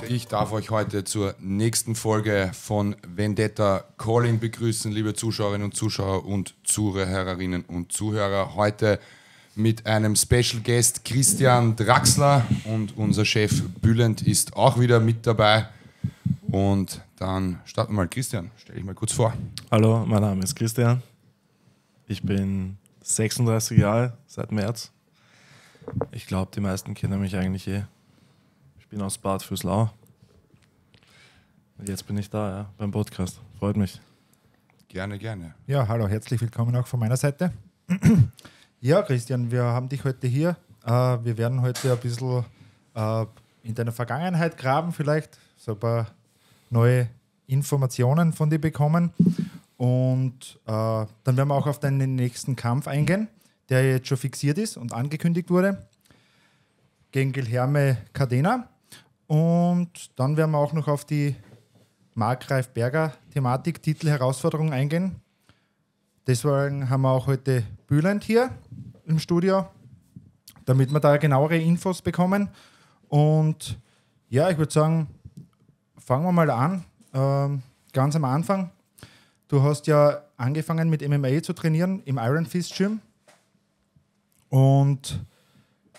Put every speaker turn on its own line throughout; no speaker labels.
und ich darf euch heute zur nächsten Folge von Vendetta Calling begrüßen, liebe Zuschauerinnen und Zuschauer und Zuhörerinnen und Zuhörer. Heute mit einem Special Guest Christian Draxler und unser Chef Bülent ist auch wieder mit dabei. Und dann starten wir mal. Christian, stell dich mal kurz vor.
Hallo, mein Name ist Christian. Ich bin 36 Jahre seit März. Ich glaube, die meisten kennen mich eigentlich eh bin aus Bad Fürslau. Und jetzt bin ich da, ja, beim Podcast. Freut mich.
Gerne, gerne. Ja, hallo,
herzlich willkommen auch von meiner Seite.
ja, Christian,
wir haben dich heute hier. Äh, wir werden heute ein bisschen äh, in deiner Vergangenheit graben, vielleicht so ein paar neue Informationen von dir bekommen. Und äh, dann werden wir auch auf deinen nächsten Kampf eingehen, der jetzt schon fixiert ist und angekündigt wurde. Gegen Gilherme Cadena. Und dann werden wir auch noch auf die Markreif-Berger-Thematik, Titel, Herausforderung eingehen. Deswegen haben wir auch heute Bülent hier im Studio, damit wir da genauere Infos bekommen. Und ja, ich würde sagen, fangen wir mal an. Ähm, ganz am Anfang. Du hast ja angefangen mit MMA zu trainieren im Iron Fist Gym. Und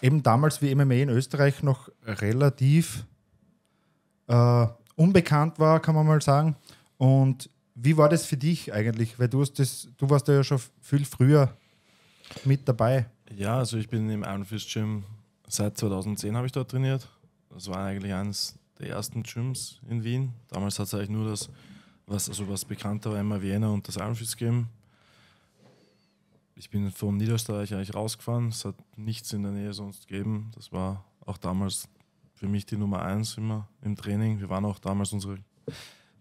eben damals, wie MMA in Österreich noch relativ äh, unbekannt war, kann man mal sagen. Und wie war das für dich eigentlich? Weil du, hast das, du warst ja schon viel früher mit dabei.
Ja, also ich bin im Iron Fist Gym seit 2010 habe ich dort trainiert. Das war eigentlich eines der ersten Gyms in Wien. Damals hat es eigentlich nur das, was, also was bekannter war, immer Vienna und das Iron Fist Gym. Ich bin von Niederösterreich eigentlich rausgefahren. Es hat nichts in der Nähe sonst gegeben. Das war auch damals für mich die Nummer eins immer im Training. Wir waren auch damals, unsere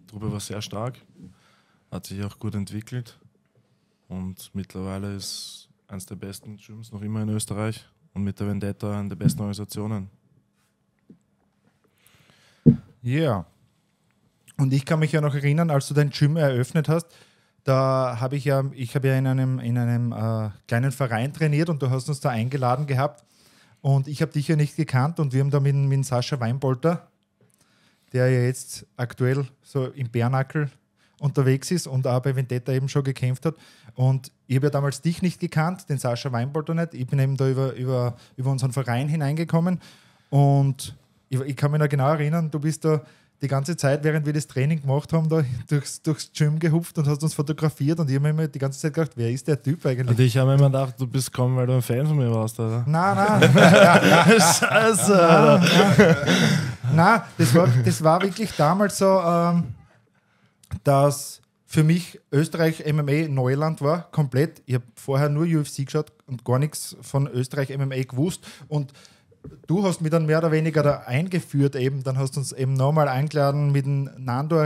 Truppe war sehr stark, hat sich auch gut entwickelt und mittlerweile ist eines der besten Gyms noch immer in Österreich und mit der Vendetta eine der besten Organisationen.
Ja. Yeah. Und ich kann mich ja noch erinnern, als du dein Gym eröffnet hast, da habe ich ja, ich habe ja in einem, in einem äh, kleinen Verein trainiert und du hast uns da eingeladen gehabt und ich habe dich ja nicht gekannt und wir haben da mit, mit Sascha Weinbolter, der ja jetzt aktuell so im Bärnackel unterwegs ist und auch bei Vendetta eben schon gekämpft hat. Und ich habe ja damals dich nicht gekannt, den Sascha Weinbolter nicht. Ich bin eben da über, über, über unseren Verein hineingekommen und ich, ich kann mich noch genau erinnern, du bist da die ganze Zeit, während wir das Training gemacht haben, da durchs, durchs Gym gehupft und hast uns fotografiert und ich habe mir immer die ganze Zeit gedacht, wer ist der Typ eigentlich? Und
ich habe mir immer gedacht, du bist gekommen, weil du ein Fan von mir warst, oder? Nein, nein. Scheiße. Nein, nein. das,
war, das war wirklich damals so, ähm, dass für mich Österreich MMA Neuland war, komplett. Ich habe vorher nur UFC geschaut und gar nichts von Österreich MMA gewusst und du hast mich dann mehr oder weniger da eingeführt eben, dann hast du uns eben nochmal eingeladen mit dem Nando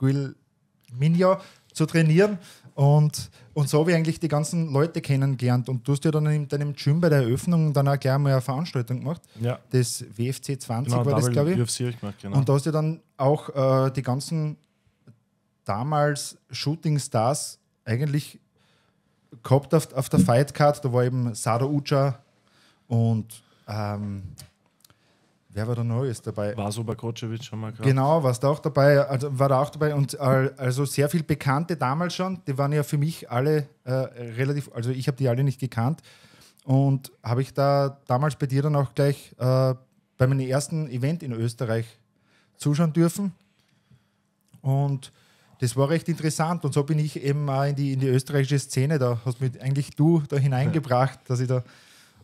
Guil, zu trainieren und, und so habe ich eigentlich die ganzen Leute kennengelernt und du hast ja dann in deinem Gym bei der Eröffnung dann auch gleich mal eine Veranstaltung gemacht, ja. das WFC 20 genau, war das glaube ich. UFC gemacht, genau. Und da hast du dann auch äh, die ganzen damals Shooting Stars eigentlich gehabt auf, auf der Fightcard, da war eben Sado Ucha und ähm, wer war da Neues dabei? War
so bei Sobakotschewitsch schon mal gerade. Genau,
warst auch dabei, also war da auch dabei und äh, also sehr viel Bekannte damals schon, die waren ja für mich alle äh, relativ, also ich habe die alle nicht gekannt und habe ich da damals bei dir dann auch gleich äh, bei meinem ersten Event in Österreich zuschauen dürfen und das war recht interessant und so bin ich eben auch in die, in die österreichische Szene, da hast mich eigentlich du da hineingebracht, dass ich da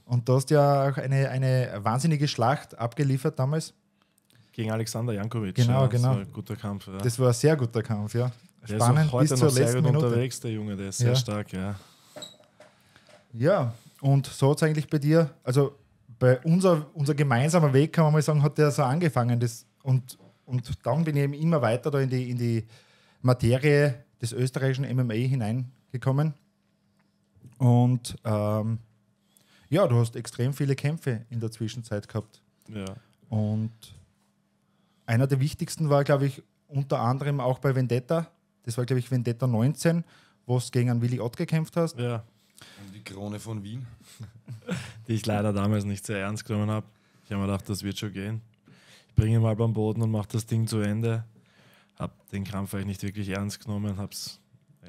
und du hast ja auch eine, eine wahnsinnige Schlacht abgeliefert damals.
Gegen Alexander Jankovic. Genau, ja, genau. Das war ein guter Kampf. Ja. Das
war ein sehr guter Kampf, ja. Der Spannend ist auch heute bis noch sehr gut Minute. unterwegs, der Junge, der ist sehr ja. stark, ja. Ja, und so hat es eigentlich bei dir, also bei unser, unser gemeinsamer Weg, kann man mal sagen, hat der so angefangen. Das, und, und dann bin ich eben immer weiter da in die, in die Materie des österreichischen MMA hineingekommen. Und ähm, ja, du hast extrem viele Kämpfe in der Zwischenzeit gehabt. Ja. Und einer der wichtigsten war, glaube ich, unter anderem auch bei Vendetta. Das war, glaube ich, Vendetta 19, wo es gegen einen Willi Ott gekämpft hast.
Ja. Um die Krone von Wien.
die ich leider damals nicht sehr ernst genommen habe. Ich habe mir gedacht, das wird schon gehen. Ich bringe ihn mal beim Boden und mache das Ding zu Ende. Habe den Kampf eigentlich nicht wirklich ernst genommen. Hab's,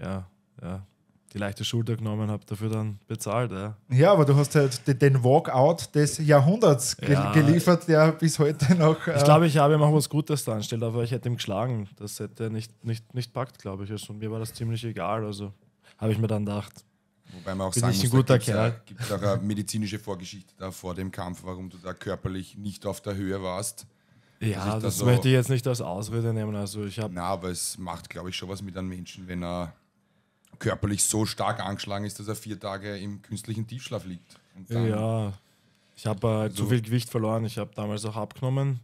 ja, ja, die leichte Schulter genommen, habe dafür dann bezahlt. Ja.
ja, aber du hast halt den Walkout des Jahrhunderts gel ja. geliefert, der bis heute noch. Äh ich glaube,
ich habe ihm auch was Gutes da angestellt, aber ich hätte ihm geschlagen. Das hätte er nicht, nicht, nicht packt, glaube ich. Also, mir war das ziemlich egal. Also habe ich mir dann gedacht.
Wobei man auch sagen muss, da gibt es auch, eine medizinische Vorgeschichte da vor dem Kampf, warum du da körperlich nicht auf der Höhe warst. Ja, das, da so möchte ich jetzt nicht als Ausrede nehmen. Also ich Na, aber es macht, glaube ich, schon was mit einem Menschen, wenn er körperlich so stark angeschlagen ist, dass er vier Tage im künstlichen Tiefschlaf liegt.
ja, ich habe äh, also zu viel Gewicht verloren. Ich habe damals auch abgenommen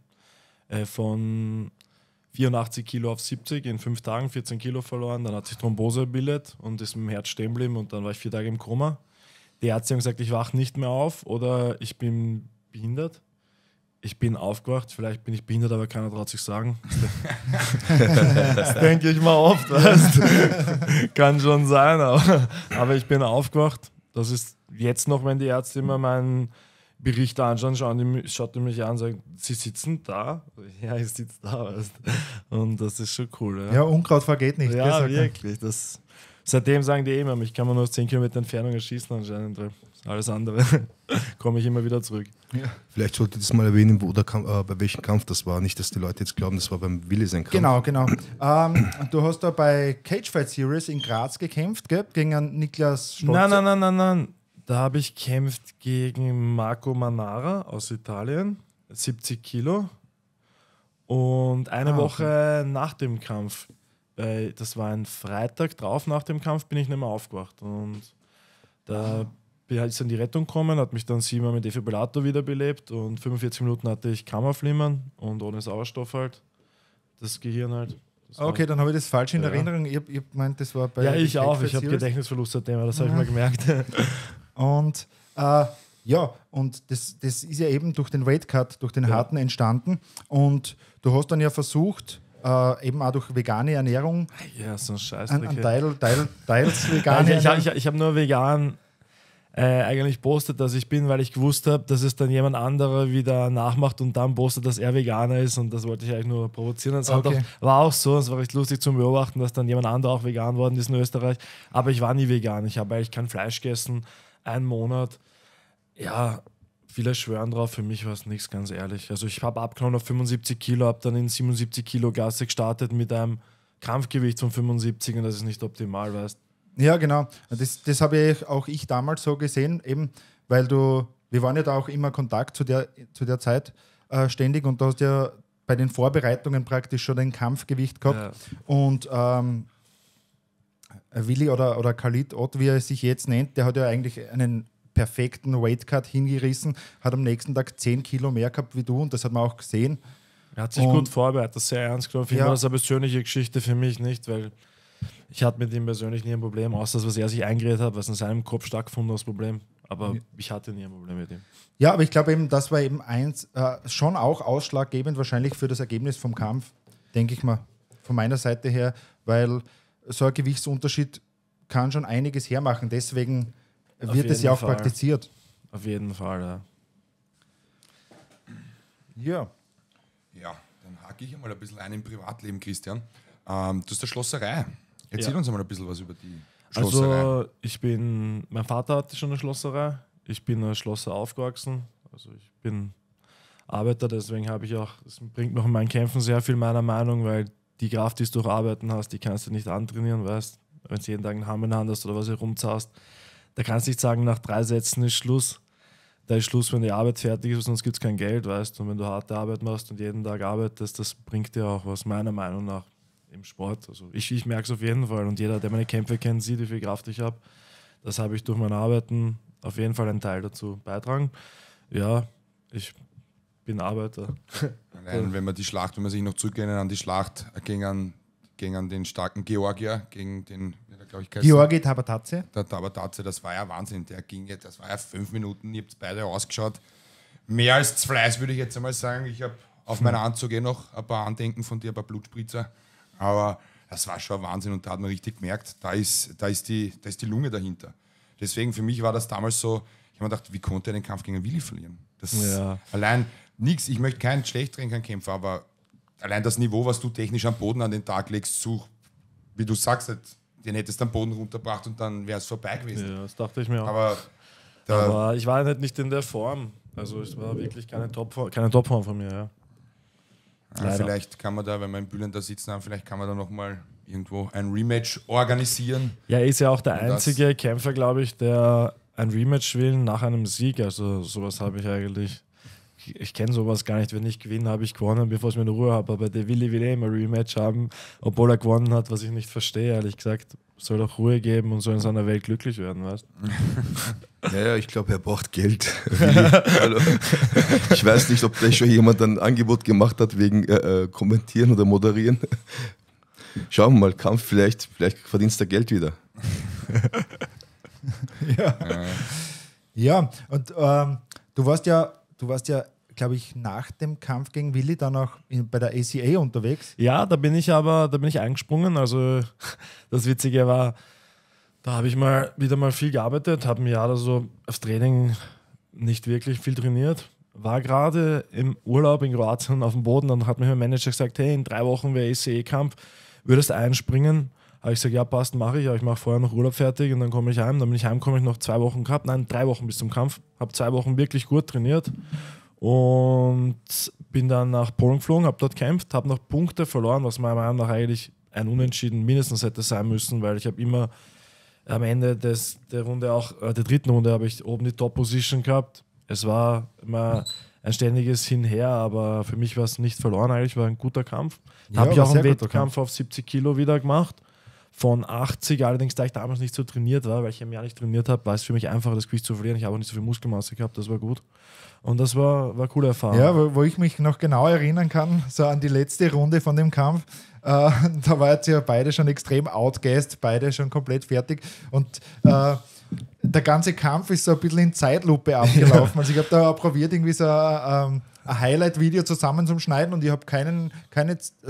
äh, von 84 Kilo auf 70 in fünf Tagen, 14 Kilo verloren. Dann hat sich Thrombose gebildet und ist mit dem Herz stehen geblieben und dann war ich vier Tage im Koma. Die Ärzte haben gesagt, ich wache nicht mehr auf oder ich bin behindert ich bin aufgewacht, vielleicht bin ich behindert, aber keiner traut sich sagen. das denke ich mal oft. Weißt? Kann schon sein, aber, aber, ich bin aufgewacht. Das ist jetzt noch, wenn die Ärzte immer meinen Bericht anschauen, schauen die, schaut die mich an und sagen, sie sitzen da? Ja, ich sitze da. Weißt? Und das ist schon cool. Ja, ja Unkraut vergeht nicht. Ja, wirklich. Das, seitdem sagen die eh immer, mich kann man nur aus 10 Kilometer Entfernung erschießen anscheinend. Alles andere komme ich immer wieder zurück. Ja.
Vielleicht sollte ich das mal erwähnen, wo der Kampf, äh, bei welchem Kampf das war. Nicht, dass die Leute jetzt glauben, das war beim Willi sein Kampf. Genau, genau.
ähm, du hast da bei Cagefight Series in Graz gekämpft, gell? Gegen einen Niklas Scholz. Nein, nein,
nein, nein, nein. Da habe ich gekämpft gegen Marco Manara aus Italien, 70 Kilo. Und eine ah, Woche okay. nach dem Kampf, äh, das war ein Freitag drauf nach dem Kampf, bin ich nicht mehr aufgewacht. Und da ist in die Rettung gekommen, hat mich dann siebenmal mit Defibrillator wiederbelebt und 45 Minuten hatte ich Kammerflimmern und ohne Sauerstoff halt. Das Gehirn halt. Das ah, okay, dann habe ich das falsch in ja. Erinnerung.
Ich, ich meinte, das war bei. Ja, ich auch. Ich habe Gedächtnisverlust seitdem, das habe ich mal gemerkt. und äh, ja, und das, das ist ja eben durch den Weight Cut, durch den ja. harten entstanden. Und du hast dann ja versucht, äh, eben auch durch vegane Ernährung.
Ah, ja, so ein Scheiß. Ein, ein Teil, Teil, teils vegane Ernährung. ich, ich, ich habe nur vegan äh, eigentlich postet, dass ich bin, weil ich gewusst habe, dass es dann jemand anderer wieder nachmacht und dann postet, dass er Veganer ist und das wollte ich eigentlich nur provozieren. Das okay. auch, war auch so, es war recht lustig zu beobachten, dass dann jemand anderer auch vegan worden ist in Österreich, aber ich war nie vegan, ich habe eigentlich kein Fleisch gegessen, einen Monat, ja, viele schwören drauf, für mich war es nichts, ganz ehrlich. Also ich habe abgenommen auf 75 Kilo, habe dann in 77 Kilo Gasse gestartet mit einem Kampfgewicht von 75 und das ist nicht optimal, weißt du. Ja, genau. Das, das habe ich auch ich damals so gesehen, eben weil
du, wir waren ja da auch immer Kontakt zu der, zu der Zeit äh, ständig und du hast ja bei den Vorbereitungen praktisch schon ein Kampfgewicht gehabt. Ja. Und ähm, Willi oder, oder Khalid Ott, wie er sich jetzt nennt, der hat ja eigentlich einen perfekten Weightcut hingerissen, hat am nächsten Tag 10 Kilo mehr gehabt wie du und das hat man auch gesehen. Er hat sich und gut vorbereitet, sehr ernst genommen. Ich ja. war das
eine persönliche Geschichte für mich nicht, weil ich hatte mit ihm persönlich nie ein Problem, außer das, was er sich eingeredet hat, was in seinem Kopf stattgefunden hat, das Problem. Aber ich hatte nie ein Problem mit ihm.
Ja, aber ich glaube eben, das war eben eins, äh, schon auch ausschlaggebend wahrscheinlich für das Ergebnis vom Kampf, denke ich mal, von meiner Seite her, weil so ein Gewichtsunterschied kann schon einiges hermachen. Deswegen wird es ja auch Fall. praktiziert.
Auf jeden Fall, ja. Ja. Ja, dann hake ich mal ein bisschen ein im Privatleben, Christian. Ähm, du hast eine Schlosserei. Erzähl ja. uns mal ein bisschen was über die also, Schlosserei. Also,
ich bin, mein Vater hatte schon eine Schlosserei. Ich bin als Schlosser aufgewachsen. Also, ich bin Arbeiter, deswegen habe ich auch, das bringt noch in meinen Kämpfen sehr viel meiner Meinung, weil die Kraft, die du durch Arbeiten hast, die kannst du nicht antrainieren, weißt wenn du jeden Tag einen Hammer in der Hand hast oder was herumzahlst, da kannst du nicht sagen, nach drei Sätzen ist Schluss. Da ist Schluss, wenn die Arbeit fertig ist, sonst gibt es kein Geld, weißt du. Und wenn du harte Arbeit machst und jeden Tag arbeitest, das bringt dir auch was, meiner Meinung nach im Sport. Also ich, ich merke es auf jeden Fall und jeder, der meine Kämpfe kennt, sieht, wie viel Kraft ich habe. Das habe ich durch mein Arbeiten auf jeden Fall einen Teil dazu beitragen. Ja, ich bin Arbeiter. Nein,
wenn man die Schlacht, wenn man sich noch zurückerinnert an die Schlacht gegen, gegen den starken Georgier, gegen den, glaube ich, Georgi Tabatadze. Der Tabatadze, das war ja Wahnsinn. Der ging jetzt, das war ja fünf Minuten, ihr habt beide ausgeschaut. Mehr als Fleiß, würde ich jetzt einmal sagen. Ich habe auf hm. meinen Anzug eh noch ein paar Andenken von dir, ein paar Blutspritzer. Aber das war schon Wahnsinn und da hat man richtig gemerkt, da ist, da ist, die, da ist die Lunge dahinter. Deswegen für mich war das damals so, ich habe mir gedacht, wie konnte er den Kampf gegen Willi verlieren? Das ja. allein nichts, ich möchte keinen schlechteren Kämpfer, aber allein das Niveau, was du technisch am Boden an den Tag legst, such, wie du sagst, den hättest am Boden runtergebracht und dann wäre es vorbei gewesen. Ja, das dachte ich mir auch. Aber, aber ich war halt nicht in der Form. Also es war wirklich keine Topform, keine Topform
von mir, ja. Ja,
vielleicht kann man da, wenn wir in Bülent da sitzen haben, vielleicht kann man da nochmal irgendwo ein Rematch organisieren.
Ja, er ist ja auch der einzige Kämpfer, glaube ich, der ein Rematch will nach einem Sieg. Also sowas habe ich eigentlich ich kenne sowas gar nicht. Wenn ich gewinne, habe ich gewonnen, bevor ich meine Ruhe habe. Aber der Willi will eh immer Rematch haben, obwohl er gewonnen hat, was ich nicht verstehe, ehrlich gesagt. Soll doch Ruhe geben und soll in seiner Welt glücklich werden, weißt du?
Naja, ich glaube, er braucht Geld. ich weiß nicht, ob da schon jemand ein Angebot gemacht hat wegen äh, äh, Kommentieren oder Moderieren. Schauen wir mal, Kampf, vielleicht, vielleicht verdienst du Geld wieder. ja.
ja, und ähm, du warst ja du warst ja, glaube ich, nach dem Kampf gegen Willi dann auch in,
bei der ACA unterwegs. Ja, da bin ich aber, da bin ich eingesprungen. Also das Witzige war, da habe ich mal wieder mal viel gearbeitet, habe ein Jahr oder so aufs Training nicht wirklich viel trainiert. War gerade im Urlaub in Kroatien auf dem Boden, und hat mir mein Manager gesagt, hey, in drei Wochen wäre aca kampf würdest du einspringen? Habe ich gesagt, ja, passt, mache ich, aber ich mache vorher noch Urlaub fertig und dann komme ich heim. Dann bin ich heim, komme ich noch zwei Wochen gehabt, nein, drei Wochen bis zum Kampf. Habe zwei Wochen wirklich gut trainiert und bin dann nach Polen geflogen, habe dort gekämpft, habe noch Punkte verloren, was meiner Meinung nach eigentlich ein Unentschieden mindestens hätte sein müssen, weil ich habe immer am Ende des, der Runde auch, äh, der dritten Runde habe ich oben die Top-Position gehabt. Es war immer ein ständiges Hinher, aber für mich war es nicht verloren eigentlich, war ein guter Kampf. Ja, habe ich auch einen Wettkampf auf 70 Kilo wieder gemacht von 80, allerdings da ich damals nicht so trainiert war, weil ich im Jahr nicht trainiert habe, war es für mich einfacher, das Gewicht zu verlieren. Ich habe auch nicht so viel Muskelmasse gehabt, das war gut. Und das war, war eine coole Erfahrung. Ja,
wo, wo ich mich noch genau erinnern kann, so an die letzte Runde von dem Kampf, äh, da war jetzt ja beide schon extrem outgeist, beide schon komplett fertig. Und äh, der ganze Kampf ist so ein bisschen in Zeitlupe abgelaufen. Ja. Also ich habe da probiert, irgendwie so ähm, ein Highlight-Video zusammen zum Schneiden und ich habe keine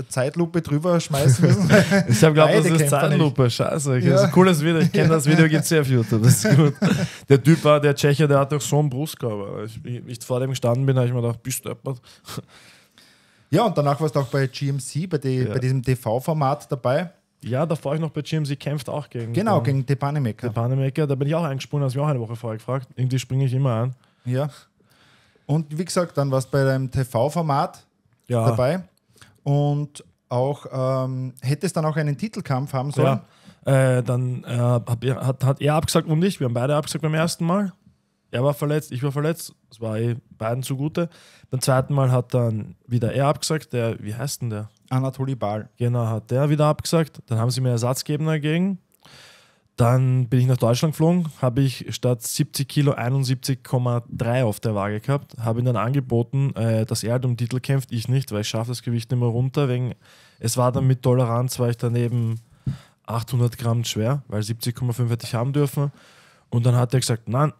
Zeitlupe drüber schmeißen müssen. ich habe glaube, das ist Zeitlupe. Nicht. Scheiße. Ja. Das ist cooles Video. Ich kenne das Video, geht sehr auf YouTube. Das ist gut.
Der Typ war, der Tschecher, der hat doch so einen Brustkörper. Ich, ich, ich vor dem gestanden bin, habe ich mir gedacht, bist du deppert? Ja, und danach warst du auch bei GMC, bei, die, ja. bei diesem TV-Format dabei. Ja, davor war ich noch bei GMC, kämpft auch gegen. Genau, ähm, gegen Depanimaker. Panemaker, da bin ich auch eingesprungen, hast mich auch eine Woche vorher gefragt. Irgendwie springe ich immer an. Ja.
Und wie gesagt, dann warst du bei
deinem TV-Format ja. dabei und auch ähm, hättest dann auch einen Titelkampf haben sollen. Ja. Äh, dann äh, hab, hat, hat er abgesagt und ich. Wir haben beide abgesagt beim ersten Mal. Er war verletzt, ich war verletzt. Das war eh beiden zugute. Beim zweiten Mal hat dann wieder er abgesagt. Der, wie heißt denn der? Anatoli Bal. Genau, hat der wieder abgesagt. Dann haben sie mir Ersatzgeber dagegen. Dann bin ich nach Deutschland geflogen, habe ich statt 70 Kilo 71,3 auf der Waage gehabt, habe ihn dann angeboten, äh, dass er halt um Titel kämpft, ich nicht, weil ich schaffe das Gewicht nicht mehr runter. Wegen, es war dann mit Toleranz, war ich daneben 800 Gramm schwer, weil 70,5 hätte ich haben dürfen. Und dann hat er gesagt, nein,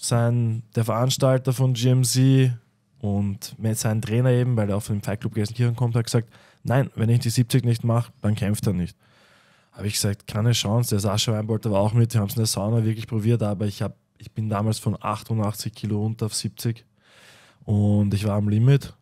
sein, der Veranstalter von GMC und sein Trainer eben, weil er auf dem Fight Club Gelsenkirchen kommt, hat gesagt, nein, wenn ich die 70 nicht mache, dann kämpft er nicht habe ich gesagt, keine Chance. Der Sascha Weinbolter war auch mit, wir haben es in der Sauna wirklich probiert, aber ich, hab, ich bin damals von 88 Kilo runter auf 70 und ich war am Limit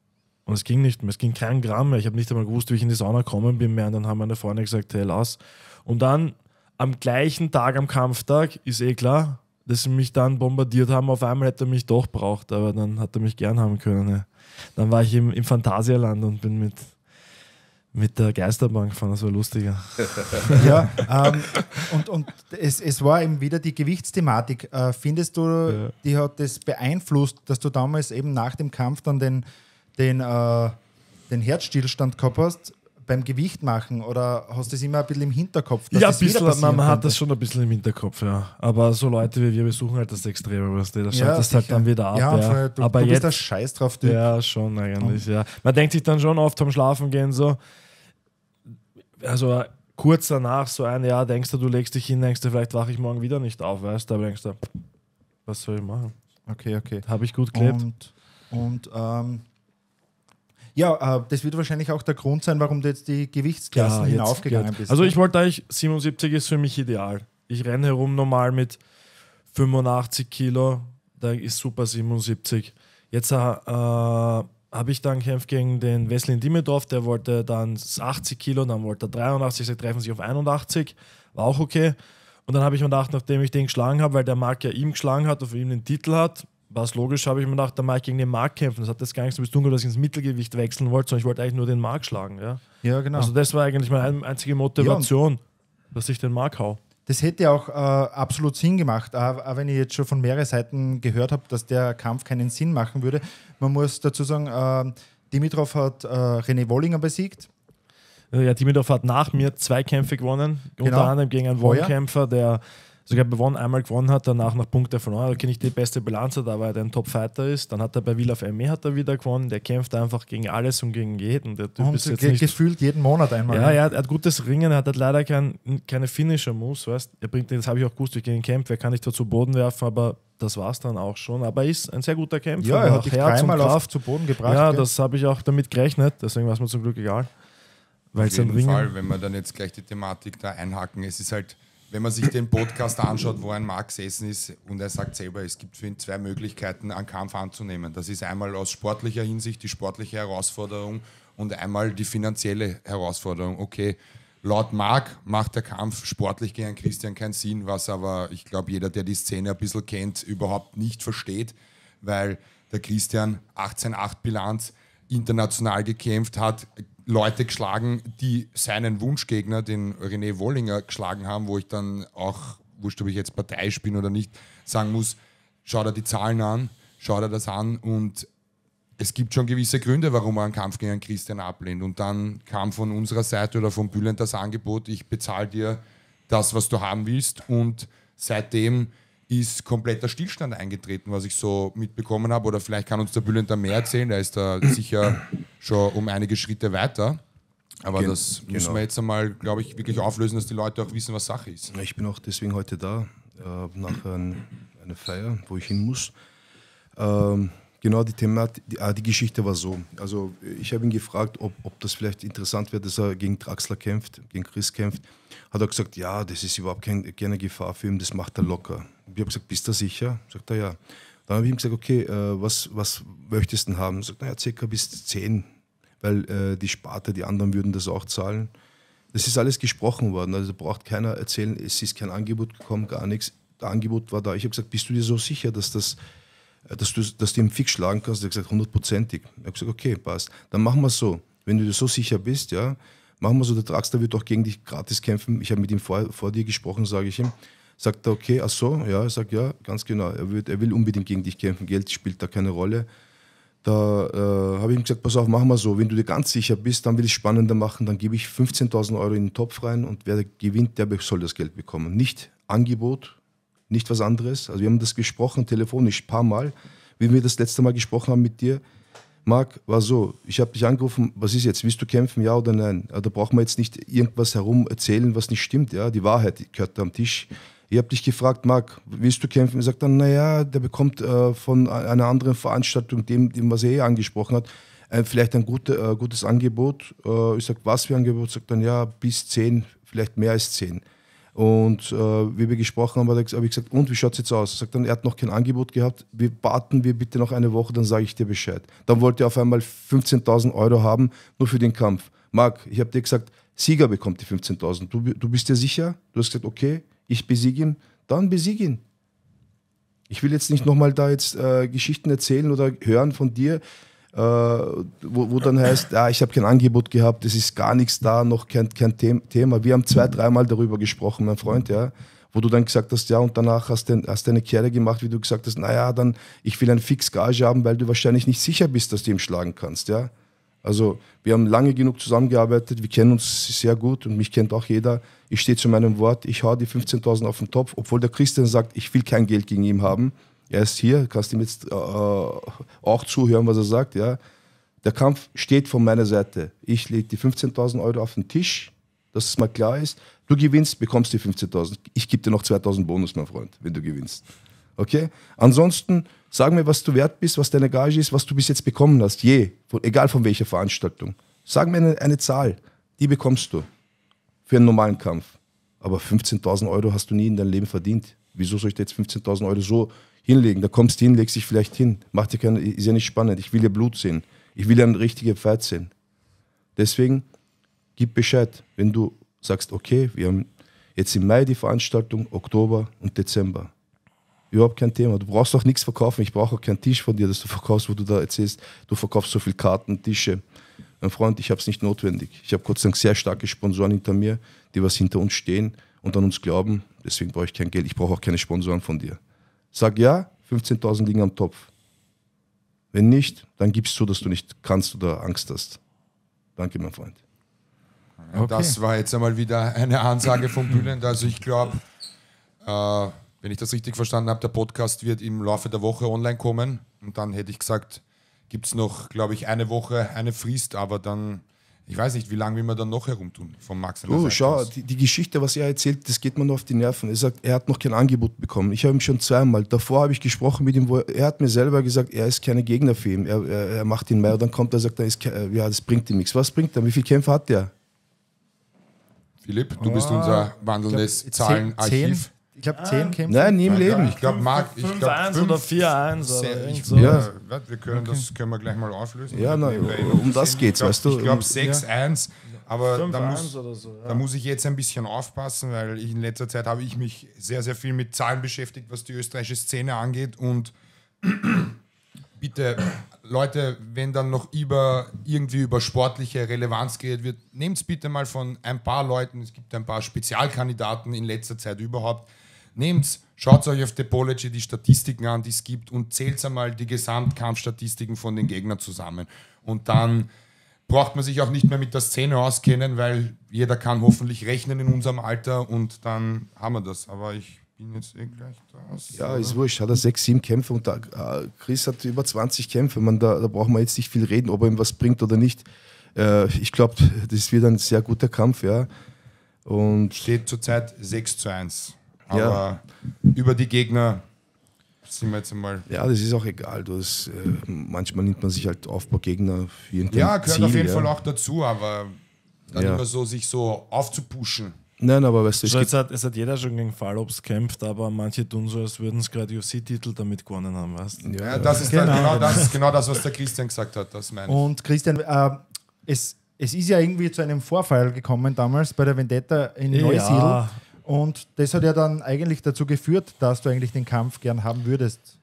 und es ging nicht mehr, es ging kein Gramm mehr. Ich habe nicht einmal gewusst, wie ich in die Sauna kommen bin mehr und dann haben meine Freunde gesagt, hey, lass. Und dann am gleichen Tag, am Kampftag, ist eh klar, dass sie mich dann bombardiert haben. Auf einmal hätte er mich doch braucht, aber dann hat er mich gern haben können. Ja. Dann war ich im, im Phantasialand und bin mit mit der Geisterbank gefahren, das war lustiger. ja, ähm,
und, und es, es war eben wieder die Gewichtsthematik. Äh, findest du, ja. die hat das beeinflusst, dass du damals eben nach dem Kampf dann den, den, äh, den Herzstillstand gehabt hast? Beim Gewicht machen oder hast du es immer ein bisschen im Hinterkopf? ja, ein bisschen, man, man hat das
schon ein bisschen im Hinterkopf, ja. Aber so Leute wie wir, besuchen halt das Extreme, was du? Da ja, das halt sicher. halt dann wieder ab. Ja, ja. Du, Aber du bist jetzt, bist der Scheiß drauf, Typ. Ja, schon eigentlich, ja. Man denkt sich dann schon oft am Schlafen gehen so, also kurz danach, so ein Jahr, denkst du, du legst dich hin, denkst du, vielleicht wache ich morgen wieder nicht auf, weißt du, aber denkst du, was soll ich machen? Okay, okay. Habe ich gut gelebt.
Und, und ähm, ja, äh, das wird wahrscheinlich auch der Grund sein, warum du jetzt die Gewichtsklassen ja, hinaufgegangen bist. Also ne? ich
wollte eigentlich, 77 ist für mich ideal. Ich renne herum normal mit 85 Kilo, da ist super 77. Jetzt äh, äh habe ich dann gekämpft gegen den Wesley Dimitrov, der wollte dann 80 Kilo, dann wollte er 83, sie treffen sich auf 81, war auch okay. Und dann habe ich mir gedacht, nachdem ich den geschlagen habe, weil der Mark ja ihm geschlagen hat und für ihn den Titel hat, war es logisch, habe ich mir gedacht, der Mark gegen den Mark kämpfen. Das hat jetzt gar nichts damit zu tun, dass ich ins Mittelgewicht wechseln wollte, sondern ich wollte eigentlich nur den Mark schlagen. Ja, ja genau. Also das war eigentlich meine einzige Motivation, ja, dass ich den Mark haue.
Das hätte auch äh, absolut Sinn gemacht, auch, auch, wenn ich jetzt schon von mehreren Seiten gehört habe, dass der Kampf keinen Sinn machen würde. Man muss dazu sagen, äh, Dimitrov hat äh, René Wollinger
besiegt. Äh, ja, Dimitrov hat nach mir zwei Kämpfe gewonnen, genau. unter anderem gegen einen Wollkämpfer, der sogar bei One einmal gewonnen hat, danach nach Punkte verloren, also okay, nicht die beste Bilanz hat, aber er ein Top-Fighter ist. Dann hat er bei Will of ME hat er wieder gewonnen, der kämpft einfach gegen alles und gegen jeden. Der typ und ist jetzt ge nicht
gefühlt jeden Monat einmal. Ja, ne?
ja, er hat gutes Ringen, er hat halt leider kein, keine Finisher-Moves, weißt Er bringt das habe ich auch gewusst, durch den Kampf, wer kann nicht dazu Boden werfen, aber das war es dann auch schon. Aber er ist ein
sehr guter Kämpfer. Ja, er hat dich dreimal und zu Boden gebracht. Ja, gell? das
habe ich auch damit gerechnet, deswegen war es mir zum Glück egal. Weil Auf jeden Fall,
wenn wir dann jetzt gleich die Thematik da einhaken, es ist halt wenn man sich den Podcast anschaut, wo ein Marx essen ist und er sagt selber, es gibt für ihn zwei Möglichkeiten, einen Kampf anzunehmen. Das ist einmal aus sportlicher Hinsicht die sportliche Herausforderung und einmal die finanzielle Herausforderung. Okay, laut Marc macht der Kampf sportlich gegen Christian keinen Sinn, was aber ich glaube, jeder, der die Szene ein bisschen kennt, überhaupt nicht versteht, weil der Christian 18-8 Bilanz international gekämpft hat, Leute geschlagen, die seinen Wunschgegner, den René Wollinger, geschlagen haben, wo ich dann auch, wurscht, ob ich jetzt parteiisch bin oder nicht, sagen muss, schau dir die Zahlen an, schau dir das an und es gibt schon gewisse Gründe, warum er einen Kampf gegen Christian ablehnt. Und dann kam von unserer Seite oder von Bülent das Angebot, ich bezahle dir das, was du haben willst. Und seitdem ist kompletter Stillstand eingetreten, was ich so mitbekommen habe. Oder vielleicht kann uns der Bülent da mehr erzählen. Er ist da sicher schon um einige Schritte weiter. Aber Gen das genau. müssen wir genau. jetzt einmal, glaube ich, wirklich auflösen, dass die Leute auch wissen, was Sache ist. Ich
bin auch deswegen heute da, äh, nach ein, einer Feier, wo ich hin muss. Ähm, genau die Thematik, die, ah, die, Geschichte war so. Also ich habe ihn gefragt, ob, ob das vielleicht interessant wäre, dass er gegen Draxler kämpft, gegen Chris kämpft. Hat er gesagt, ja, das ist überhaupt kein, keine Gefahr für ihn, das macht er locker. Ich habe gesagt, bist du sicher? Sagt er ja. Dann habe ich ihm gesagt, okay, äh, was, was möchtest du denn haben? Sagt, naja, circa bis 10 weil äh, die Sparte, die anderen würden das auch zahlen. Das ist alles gesprochen worden. Also braucht keiner erzählen, es ist kein Angebot gekommen, gar nichts. Das Angebot war da. Ich habe gesagt, bist du dir so sicher, dass, das, äh, dass, du, dass du im Fix schlagen kannst? Er hat gesagt, hundertprozentig. Ich habe gesagt, okay, passt. Dann machen wir es so. Wenn du dir so sicher bist, ja, machen wir so. Der Draxler wird doch gegen dich gratis kämpfen. Ich habe mit ihm vor, vor dir gesprochen, sage ich ihm. Sagt er, okay, ach so, ja, er sagt, ja, ganz genau. Er, wird, er will unbedingt gegen dich kämpfen. Geld spielt da keine Rolle. Da äh, habe ich ihm gesagt, pass auf, machen wir so. Wenn du dir ganz sicher bist, dann will ich es spannender machen. Dann gebe ich 15.000 Euro in den Topf rein und wer gewinnt, der soll das Geld bekommen. Nicht Angebot, nicht was anderes. Also wir haben das gesprochen, telefonisch, ein paar Mal. Wie wir das letzte Mal gesprochen haben mit dir, Marc, war so, ich habe dich angerufen, was ist jetzt, willst du kämpfen, ja oder nein? Da brauchen wir jetzt nicht irgendwas herum erzählen, was nicht stimmt. Ja? Die Wahrheit gehört am Tisch ich habe dich gefragt, Marc, willst du kämpfen? Er sagt dann, naja, der bekommt äh, von einer anderen Veranstaltung, dem, dem was er eh angesprochen hat, äh, vielleicht ein gute, äh, gutes Angebot. Äh, ich sage, was für ein Angebot? Sagt dann, ja, bis 10, vielleicht mehr als 10. Und äh, wie wir gesprochen haben, habe ich gesagt, und wie schaut es jetzt aus? Er sagt dann, er hat noch kein Angebot gehabt, wir warten wir bitte noch eine Woche, dann sage ich dir Bescheid. Dann wollte er auf einmal 15.000 Euro haben, nur für den Kampf. Marc, ich habe dir gesagt, Sieger bekommt die 15.000. Du, du bist dir sicher? Du hast gesagt, okay ich besiege ihn, dann besiege ihn. Ich will jetzt nicht nochmal da jetzt äh, Geschichten erzählen oder hören von dir, äh, wo, wo, dann heißt, ja, ah, ich habe kein Angebot gehabt, es ist gar nichts da, noch kein, kein Thema. Wir haben zwei, dreimal darüber gesprochen, mein Freund, ja wo du dann gesagt hast, ja, und danach hast du hast eine Kehre gemacht, wie du gesagt hast, naja, dann, ich will eine Fixgage haben, weil du wahrscheinlich nicht sicher bist, dass du ihm schlagen kannst, ja. Also wir haben lange genug zusammengearbeitet, wir kennen uns sehr gut und mich kennt auch jeder. Ich stehe zu meinem Wort, ich hau die 15.000 auf den Topf, obwohl der Christian sagt, ich will kein Geld gegen ihn haben. Er ist hier, kannst ihm jetzt äh, äh auch zuhören, was er sagt. Ja. Der Kampf steht von meiner Seite. Ich lege die 15.000 Euro auf den Tisch, dass es mal klar ist. Du gewinnst, bekommst die 15.000. Ich gebe dir noch 2.000 Bonus, mein Freund, wenn du gewinnst. Okay? Ansonsten Sag mir, was du wert bist, was deine Gage ist, was du bis jetzt bekommen hast, je, von, egal von welcher Veranstaltung. Sag mir eine, eine Zahl, die bekommst du für einen normalen Kampf. Aber 15.000 Euro hast du nie in deinem Leben verdient. Wieso soll ich dir jetzt 15.000 Euro so hinlegen? Da kommst du hin, legst dich vielleicht hin. Macht dir keine, ist ja nicht spannend. Ich will ja Blut sehen. Ich will ja ein richtiges Pferd sehen. Deswegen gib Bescheid, wenn du sagst, okay, wir haben jetzt im Mai die Veranstaltung, Oktober und Dezember. Überhaupt kein Thema. Du brauchst auch nichts verkaufen. Ich brauche auch keinen Tisch von dir, dass du verkaufst, wo du da erzählst, du verkaufst so viel Karten, Tische. Mein Freund, ich habe es nicht notwendig. Ich habe Gott sei Dank sehr starke Sponsoren hinter mir, die was hinter uns stehen und an uns glauben. Deswegen brauche ich kein Geld. Ich brauche auch keine Sponsoren von dir. Sag ja, 15.000 liegen am Topf. Wenn nicht, dann gibst du, dass du nicht kannst oder Angst hast. Danke, mein
Freund. Okay. Das war jetzt einmal wieder eine Ansage von Bühnen. Also ich glaube, äh wenn ich das richtig verstanden habe, der Podcast wird im Laufe der Woche online kommen. Und dann hätte ich gesagt, gibt es noch, glaube ich, eine Woche, eine Frist, aber dann, ich weiß nicht, wie lange will man dann noch herumtun von Max? Du, schau,
die, die, Geschichte, was er erzählt, das geht mir nur auf die Nerven. Er sagt, er hat noch kein Angebot bekommen. Ich habe ihm schon zweimal, davor habe ich gesprochen mit ihm, wo er, er hat mir selber gesagt, er ist keine Gegner für ihn, er, er, er macht ihn mehr. Und dann kommt er und sagt, er ist, äh, ja, das bringt ihm nichts. Was bringt er? Wie viele Kämpfe hat der?
Philipp, du oh, bist unser wandelndes Zahlenarchiv. Ich glaube, 10 ah. kämpfen. Nein, nie im Leben. Ich glaube, Marc. 5-1 oder 4-1. So. Ja. Wir können okay. das können wir gleich mal auflösen. Ja, na, um das geht's, weißt du. Ich glaube, 6-1. Aber da muss, so, ja. da muss, ich jetzt ein bisschen aufpassen, weil in letzter Zeit habe ich mich sehr, sehr viel mit Zahlen beschäftigt, was die österreichische Szene angeht. Und bitte, Leute, wenn dann noch über, irgendwie über sportliche Relevanz geredet wird, nehmt es bitte mal von ein paar Leuten. Es gibt ein paar Spezialkandidaten in letzter Zeit überhaupt nehmt's, schaut euch auf Topology die Statistiken an, die es gibt und zählt einmal die Gesamtkampfstatistiken von den Gegnern zusammen. Und dann braucht man sich auch nicht mehr mit der Szene auskennen, weil jeder kann hoffentlich rechnen in unserem Alter und dann haben wir das. Aber ich bin jetzt eh gleich da.
Ja, ist wurscht. Hat er sechs, sieben Kämpfe und da, äh, Chris hat über 20 Kämpfe. Man, da, da braucht man jetzt nicht viel reden, ob er ihm was bringt oder nicht. Äh, ich glaube, das wird ein sehr guter Kampf, ja. Und
Steht zurzeit 6 zu 1. Aber ja. über die Gegner sind wir jetzt einmal. Ja, das ist auch egal. Du
hast, äh, manchmal nimmt man sich halt Aufbaugegner für irgendein Ja, gehört Ziel, auf jeden ja. Fall auch
dazu, aber dann ja. immer so sich so aufzupuschen.
Nein, aber weißt du, es, so, es,
hat, es hat jeder schon gegen
Fallops gekämpft, aber manche tun so, als würden es gerade UFC-Titel damit gewonnen haben, weißt du? Ja, ja, das ist genau,
da, genau, das, ist genau das, was der Christian gesagt hat, das meine ich. Und
Christian, äh, es, es ist
ja irgendwie zu einem Vorfall gekommen damals bei der Vendetta in ja. Neusiedl. Und das hat ja
dann eigentlich dazu geführt, dass du eigentlich den Kampf gern haben würdest.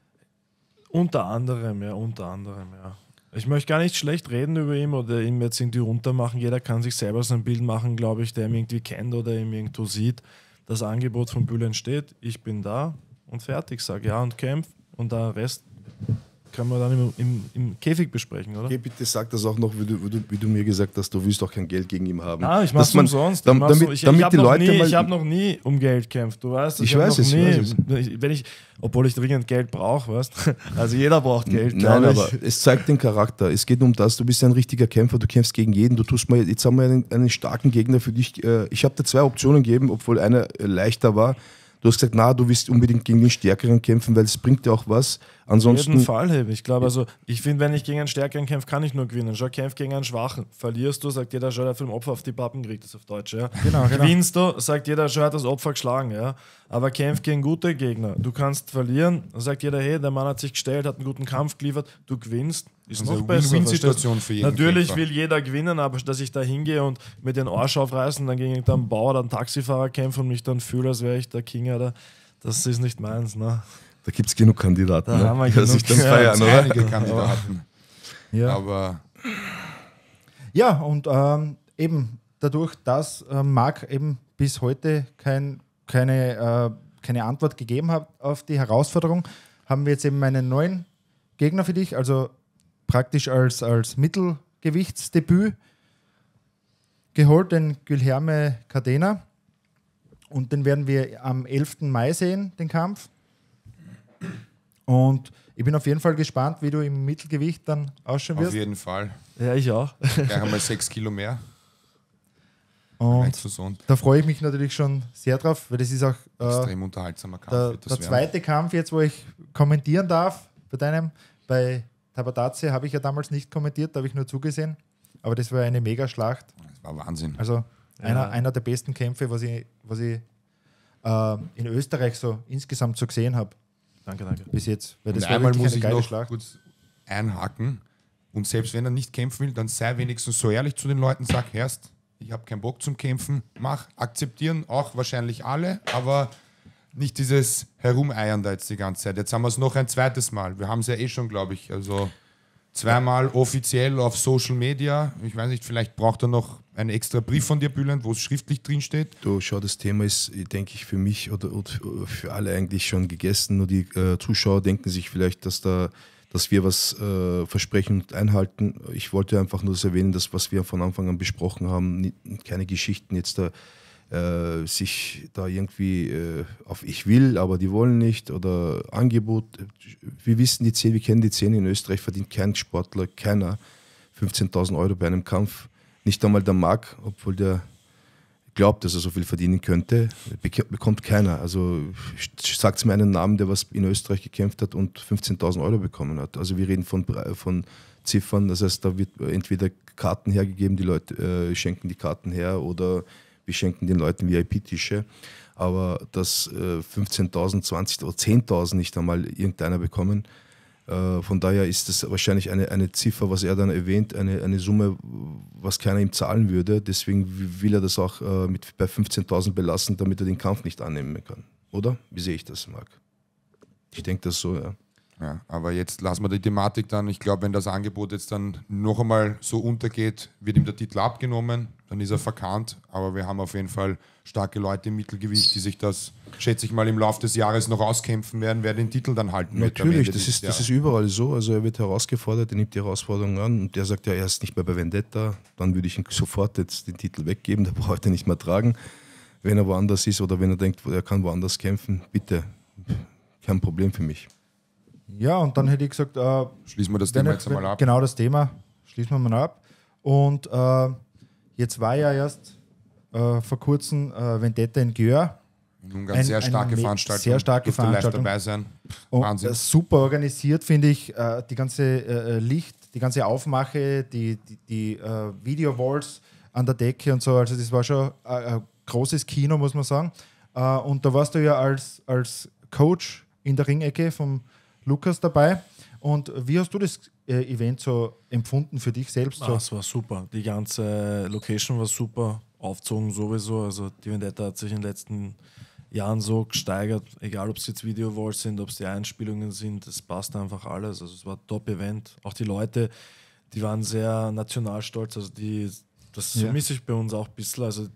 Unter anderem, ja, unter anderem, ja. Ich möchte gar nicht schlecht reden über ihn oder ihm jetzt irgendwie runtermachen. Jeder kann sich selber sein Bild machen, glaube ich, der ihn irgendwie kennt oder ihn irgendwo sieht. Das Angebot von Bühlen steht, ich bin da und fertig, sage ja und kämpf und der Rest können wir dann im, im,
im Käfig besprechen, oder? Geh bitte sag das auch noch, wie du, wie du, wie du mir gesagt hast, du willst auch kein Geld gegen ihn haben. Ah, ich mach's man, umsonst. Dam, damit, ich, ich die Leute ich habe
noch nie um Geld gekämpft, du weißt Ich, ich weiß es, nie, ich weiß es. Wenn ich, obwohl ich dringend Geld brauche, weißt Also jeder braucht
Geld, Nein, aber es zeigt den Charakter. Es geht um das, du bist ein richtiger Kämpfer, du kämpfst gegen jeden, du tust mal, jetzt haben wir einen, einen starken Gegner für dich. Äh, ich habe dir zwei Optionen gegeben, obwohl einer äh, leichter war. Du hast gesagt, na, du willst unbedingt gegen den Stärkeren kämpfen, weil es bringt dir auch was. Ansonsten, Auf jeden Fall,
Hebe. Ich glaube, also, ich finde, wenn ich gegen einen Stärkeren kämpfe, kann ich nur gewinnen. Schau, kämpf gegen einen Schwachen. Verlierst du, sagt jeder, schon, der Film Opfer auf die Pappen kriegt, das auf Deutsch. Ja? Genau, genau. Gewinnst du, sagt jeder, schau, hat das Opfer geschlagen. Ja? Aber kämpf gegen gute Gegner. Du kannst verlieren, sagt jeder, hey, der Mann hat sich gestellt, hat einen guten Kampf geliefert. Du gewinnst, ist also noch eine besser. Win -win -Situation für jeden Natürlich Kämpfer. will jeder gewinnen, aber dass ich da hingehe und mit den Arsch aufreißen, dann gegen irgendeinen Bauer oder einen Taxifahrer kämpfe und mich dann fühle, als wäre ich der King, oder? Das ist nicht meins, ne?
Da gibt es genug Kandidaten, da ne? haben wir die sich dann feiern, ja, oder? Einige Kandidaten.
ja. Aber.
Ja, und ähm,
eben dadurch, dass äh, Marc eben bis heute kein, keine, äh, keine Antwort gegeben hat auf die Herausforderung, haben wir jetzt eben einen neuen Gegner für dich, also praktisch als, als Mittelgewichtsdebüt geholt, den Gülherme Cadena. Und den werden wir am 11. Mai sehen, den Kampf. Und ich bin auf jeden Fall gespannt, wie du im Mittelgewicht dann ausschauen wirst. Auf jeden
Fall. Ja, ich auch. Gleich einmal sechs Kilo mehr.
Und da freue ich mich natürlich schon sehr drauf, weil das ist auch äh, extrem unterhaltsamer Kampf. Der, der zweite Kampf jetzt, wo ich kommentieren darf, bei deinem, bei Tabataze habe ich ja damals nicht kommentiert, da habe ich nur zugesehen. Aber das war eine Mega-Schlacht.
Das war Wahnsinn. Also
ja. einer, einer der besten Kämpfe, was ich, was ich äh, in Österreich so insgesamt so gesehen habe. Danke, danke. Bis jetzt. Weil das einmal muss ich noch Schlacht.
kurz einhaken. Und selbst wenn er nicht kämpfen will, dann sei wenigstens so ehrlich zu den Leuten, sag, herrst, ich habe keinen Bock zum Kämpfen, mach, akzeptieren auch wahrscheinlich alle, aber nicht dieses Herumeiern da jetzt die ganze Zeit. Jetzt haben wir es noch ein zweites Mal. Wir haben es ja eh schon, glaube ich. Also zweimal offiziell auf Social Media. Ich weiß nicht, vielleicht braucht er noch einen extra Brief von dir, Bülent, wo es schriftlich drinsteht.
Du, schau, das Thema ist, denke ich, für mich oder, oder, für alle eigentlich schon gegessen. Nur die äh, Zuschauer denken sich vielleicht, dass da dass wir was äh, versprechen und einhalten. Ich wollte einfach nur das erwähnen, dass was wir von Anfang an besprochen haben, nie, keine Geschichten jetzt da äh, sich da irgendwie äh, auf ich will, aber die wollen nicht oder Angebot. Wir wissen die Szene, wir kennen die Szene in Österreich, verdient kein Sportler, keiner 15.000 Euro bei einem Kampf. Nicht einmal der Marc, obwohl der glaubt, dass er so viel verdienen könnte, bekommt keiner. Also sagt es mir einen Namen, der was in Österreich gekämpft hat und 15.000 Euro bekommen hat. Also wir reden von, von Ziffern, das heißt, da wird entweder Karten hergegeben, die Leute äh, schenken die Karten her oder wir schenken den Leuten VIP-Tische, aber dass äh, 15.000, 20.000 oder 10.000 nicht einmal irgendeiner bekommen, äh, von daher ist das wahrscheinlich eine, eine Ziffer, was er dann erwähnt, eine, eine Summe, was keiner ihm zahlen würde. Deswegen will er das auch äh, mit, bei 15.000 belassen, damit er den Kampf nicht annehmen kann.
Oder? Wie sehe ich das, Marc? Ich denke das so, ja. Ja, aber jetzt lassen wir die Thematik dann. Ich glaube, wenn das Angebot jetzt dann noch einmal so untergeht, wird ihm der Titel abgenommen, dann ist er verkannt. Aber wir haben auf jeden Fall starke Leute im Mittelgewicht, die sich das, schätze ich mal, im Laufe des Jahres noch auskämpfen werden, wer den Titel dann halten wird. Natürlich, das ist, das ist
überall so. Also er wird herausgefordert, er nimmt die Herausforderung an und der sagt ja, er ist nicht mehr bei Vendetta, dann würde ich ihm sofort jetzt den Titel weggeben, der braucht er nicht mehr tragen. Wenn er woanders ist oder wenn er denkt, er kann woanders kämpfen, bitte, kein Problem für mich.
Ja, und dann hätte ich gesagt, äh,
schließen wir das Thema jetzt einmal ab. Genau
das Thema, schließen wir mal ab. Und äh, jetzt war ja erst äh, vor kurzem äh, Vendetta in Gör. Nun ganz ein, sehr starke Veranstaltung. Sehr starke Dürfte Veranstaltung. Dabei sein. Und äh, Wahnsinn. super organisiert, finde ich. Äh, die ganze Licht, die ganze Aufmache, die, die, die Video-Walls an der Decke und so. Also das war schon ein, großes Kino, muss man sagen. und da warst du ja als, als Coach in der Ringecke vom Lukas dabei. Und wie hast du das äh, Event so empfunden für dich
selbst? So? Ah, es war super. Die ganze äh, Location war super. Aufzogen sowieso. Also die Vendetta hat sich in den letzten Jahren so gesteigert. Egal, ob es jetzt video Videowalls sind, ob es die Einspielungen sind, es passt einfach alles. Also es war ein Top-Event. Auch die Leute, die waren sehr national stolz. Also die, das ja. vermisse ich bei uns auch ein bisschen. Also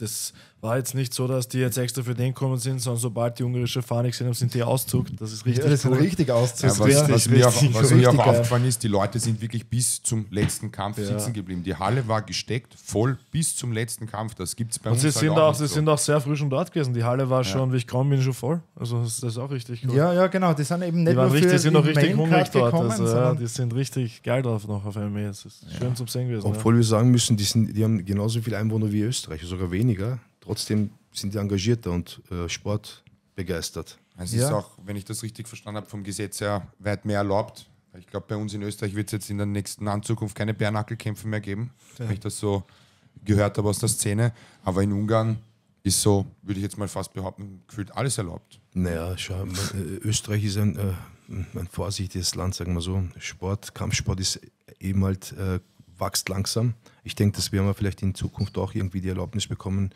das war jetzt nicht so, dass die jetzt extra für den kommen sind, sondern sobald die ungarische Fahne gesehen haben, sind die Auszug. Das ist richtig. Ja, das ist richtig Auszug. Ja, was, ja, was, mir auch, was mir auch aufgefallen
ist, die Leute sind wirklich bis zum letzten Kampf sitzen geblieben. Die Halle war gesteckt, voll bis zum letzten Kampf. Das gibt es bei Und uns sie halt sind auch, Sie so. sind
auch sehr früh schon dort gewesen. Die Halle war schon, wie ich kaum bin schon voll. Also das ist auch richtig cool. Ja, ja, genau. Die sind eben nicht die nur richtig, für die sind noch richtig hungrig dort. Gekommen, also, die sind richtig geil drauf noch auf einmal. Es ist schön zum Sehen gewesen. Obwohl wir
sagen müssen, die, sind, die haben genauso viele Einwohner wie Österreich, sogar weniger weniger. Trotzdem sind die engagierter und äh,
sportbegeistert. Es ja. ist auch, wenn ich das richtig verstanden habe, vom Gesetz her weit mehr erlaubt. Ich glaube, bei uns in Österreich wird es jetzt in der nächsten nahen Zukunft keine Bärnackelkämpfe mehr geben, ja. wenn ich das so gehört habe aus der Szene. Aber in Ungarn ist so, würde ich jetzt mal fast behaupten, gefühlt alles erlaubt.
Naja, schau, äh, Österreich ist ein, äh, ein vorsichtiges Land, sagen wir so. Sport, Kampfsport ist eben eh, eh halt äh, wächst langsam. Ich denke, das werden wir vielleicht in Zukunft auch irgendwie die Erlaubnis bekommen,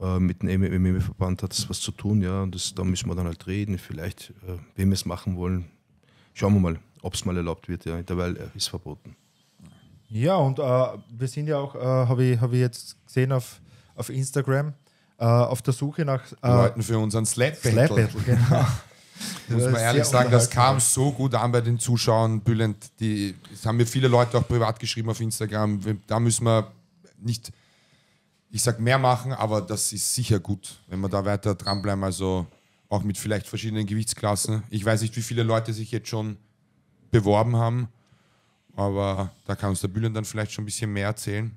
äh, mit dem MMA-Verband hat das was zu tun, ja, das, da müssen wir dann halt reden, vielleicht, äh, wem wir es machen wollen. Schauen wir mal, ob es mal erlaubt wird, ja, derweil äh, ist verboten.
Ja, und äh, wir sind ja auch, äh, habe ich, hab ich jetzt gesehen auf, auf Instagram, äh, auf der Suche nach äh, Leuten
für unseren Slap Battle. Slap Battle genau. muss man ehrlich sagen, das kam so gut an bei den Zuschauern, Bülent. Die, das haben mir viele Leute auch privat geschrieben auf Instagram. Da müssen wir nicht, ich sag mehr machen, aber das ist sicher gut, wenn wir da weiter dranbleiben. Also auch mit vielleicht verschiedenen Gewichtsklassen. Ich weiß nicht, wie viele Leute sich jetzt schon beworben haben, aber da kann uns der Bülent dann vielleicht schon ein bisschen mehr erzählen.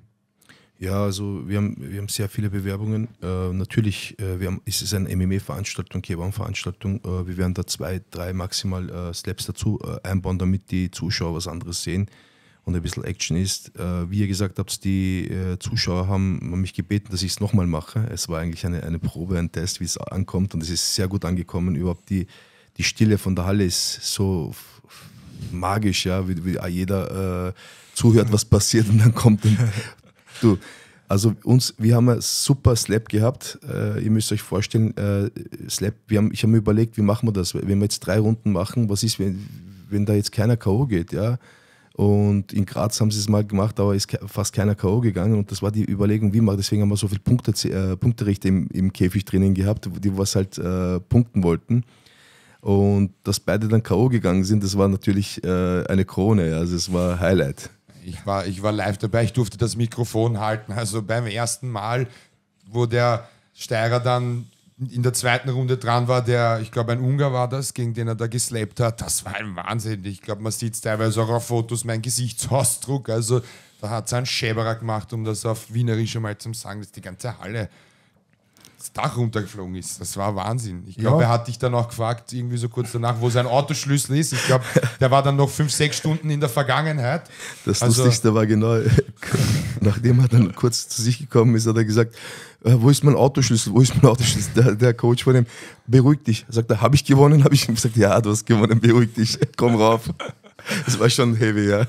Ja,
also wir haben, wir haben sehr viele Bewerbungen. Äh, natürlich, äh, wir haben, es ist eine MMA-Veranstaltung, K1-Veranstaltung. Äh, wir werden da zwei, drei maximal äh, Slaps dazu äh, einbauen, damit die Zuschauer was anderes sehen und ein bisschen Action ist. Äh, wie ihr gesagt habt, die Zuschauer haben mich gebeten, dass ich es nochmal mache. Es war eigentlich eine, eine Probe, ein Test, wie es ankommt und es ist sehr gut angekommen. Überhaupt die, die Stille von der Halle ist so magisch, ja, wie, wie jeder zuhört, was passiert und dann kommt ein Du, also uns, wir haben ein super Slap gehabt. Äh, ihr müsst euch vorstellen, äh, Slap, wir haben, ich habe mir überlegt, wie machen wir das? Wenn wir jetzt drei Runden machen, was ist, wenn, wenn da jetzt keiner K.O. geht, ja? Und in Graz haben sie es mal gemacht, aber ist fast keiner K.O. gegangen. Und das war die Überlegung, wie man. Deswegen haben wir so viele Punkte, äh, Punkterichter im, im Käfig drinnen gehabt, die was halt äh, punkten wollten. Und dass beide dann K.O. gegangen sind, das war natürlich äh, eine Krone. Also es war Highlight.
Ich war, ich war live dabei, ich durfte das Mikrofon halten. Also beim ersten Mal, wo der Steirer dann in der zweiten Runde dran war, der, ich glaube, ein Ungar war das, gegen den er da geslappt hat. Das war ein Wahnsinn. Ich glaube, man sieht es teilweise auch auf Fotos mein Gesichtsausdruck. Also da hat es einen Schäberer gemacht, um das auf Wienerisch einmal zu sagen, dass die ganze Halle das Dach runtergeflogen ist. Das war Wahnsinn. Ich glaube, ja. er hat dich dann auch gefragt, irgendwie so kurz danach, wo sein Autoschlüssel ist. Ich glaube, der war dann noch fünf, sechs Stunden in der Vergangenheit. Das also, Lustigste
war genau, nachdem er dann kurz zu sich gekommen ist, hat er gesagt, äh, wo ist mein Autoschlüssel? Wo ist mein Autoschlüssel? Der, der Coach von ihm, beruhig dich. Er sagt er, habe ich gewonnen? Habe ich ihm gesagt, ja, du hast gewonnen, beruhig dich, komm rauf. Das war schon heavy, ja.